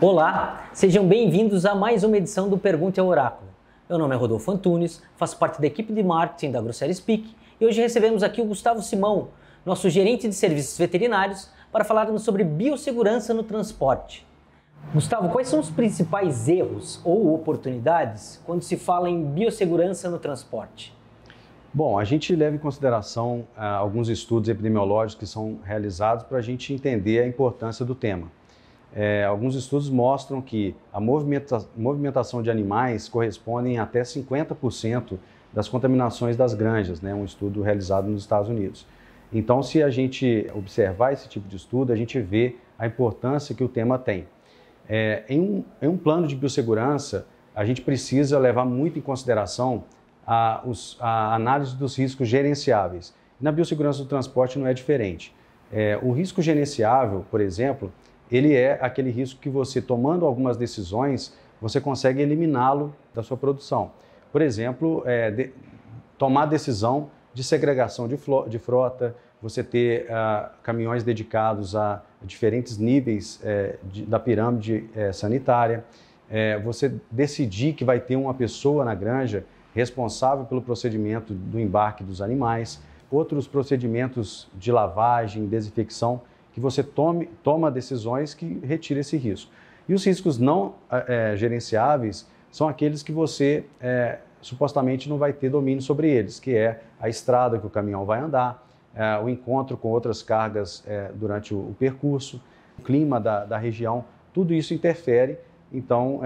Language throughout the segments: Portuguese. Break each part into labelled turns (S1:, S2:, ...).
S1: Olá, sejam bem-vindos a mais uma edição do Pergunte ao Oráculo. Meu nome é Rodolfo Antunes, faço parte da equipe de marketing da Grosseria Speak e hoje recebemos aqui o Gustavo Simão, nosso gerente de serviços veterinários, para falarmos sobre biossegurança no transporte. Gustavo, quais são os principais erros ou oportunidades quando se fala em biossegurança no transporte?
S2: Bom, a gente leva em consideração ah, alguns estudos epidemiológicos que são realizados para a gente entender a importância do tema é, alguns estudos mostram que a movimenta movimentação de animais correspondem até 50% das contaminações das granjas, né? um estudo realizado nos Estados Unidos. Então, se a gente observar esse tipo de estudo, a gente vê a importância que o tema tem. É, em, um, em, um, plano de biossegurança, a gente precisa levar muito em consideração a, os, a análise dos riscos gerenciáveis. Na biossegurança do transporte não é diferente. É, o risco gerenciável, por exemplo, ele é aquele risco que você, tomando algumas decisões, você consegue eliminá-lo da sua produção. Por exemplo, é, de, tomar decisão de segregação de, de frota, você ter ah, caminhões dedicados a diferentes níveis é, de, da pirâmide é, sanitária, é, você decidir que vai ter uma pessoa na granja responsável pelo procedimento do embarque dos animais, outros procedimentos de lavagem, desinfecção que você tome, toma decisões que retire esse risco. E os riscos não é, gerenciáveis são aqueles que você é, supostamente não vai ter domínio sobre eles, que é a estrada que o caminhão vai andar, é, o encontro com outras cargas durante o, o, percurso, o clima da, da, região, tudo isso interfere. Então,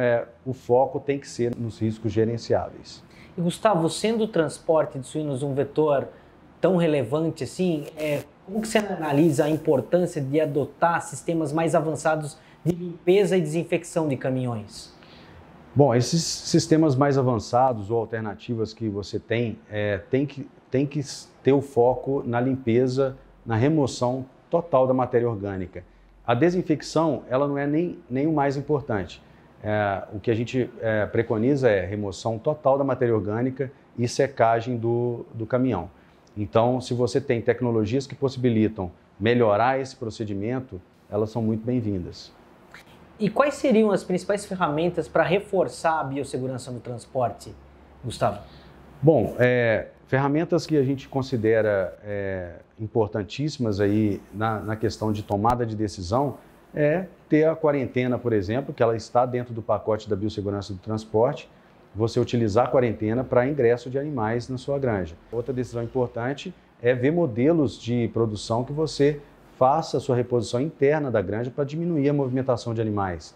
S2: o foco tem que ser nos riscos gerenciáveis.
S1: E Gustavo, sendo o transporte de suínos um vetor tão relevante assim, é, como que você analisa a importância de adotar sistemas mais avançados de limpeza e desinfecção de caminhões?
S2: Bom, esses sistemas mais avançados ou alternativas que você tem, é, tem, que, tem que ter o foco na limpeza, na remoção total da matéria orgânica. A desinfecção, ela não é nem, nem o mais importante. É, o que a gente é, preconiza é remoção total da matéria orgânica e secagem do, do caminhão. Então, se você tem tecnologias que possibilitam melhorar esse procedimento, elas são muito bem-vindas.
S1: E quais seriam as principais ferramentas para reforçar a biossegurança no transporte,
S2: Gustavo? Bom, é, ferramentas que a gente considera é, importantíssimas aí na, na questão de tomada de decisão é ter a quarentena, por exemplo, que ela está dentro do pacote da biossegurança do transporte, você utilizar a quarentena para ingresso de animais na sua granja. Outra decisão importante é ver modelos de produção que você faça a sua reposição interna da granja para diminuir a movimentação de animais.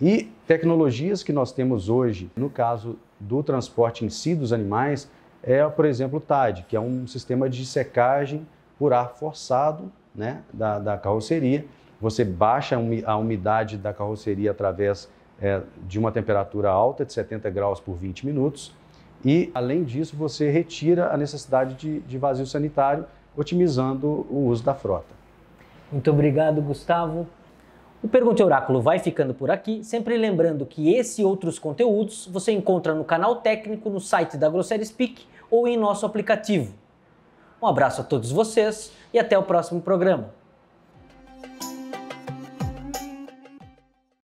S2: E tecnologias que nós temos hoje, no caso do transporte em si dos animais, é, por exemplo, o TAD, que é um sistema de secagem por ar forçado né, da, da carroceria. Você baixa a umidade da carroceria através é, de uma temperatura alta de 70 graus por 20 minutos. E, além disso, você retira a necessidade de, de
S1: vazio sanitário, otimizando o uso da frota. Muito obrigado, Gustavo. O Pergunte Oráculo vai ficando por aqui, sempre lembrando que esse e outros conteúdos você encontra no canal técnico, no site da Grosseries Speak ou em nosso aplicativo. Um abraço a todos vocês e até o próximo programa.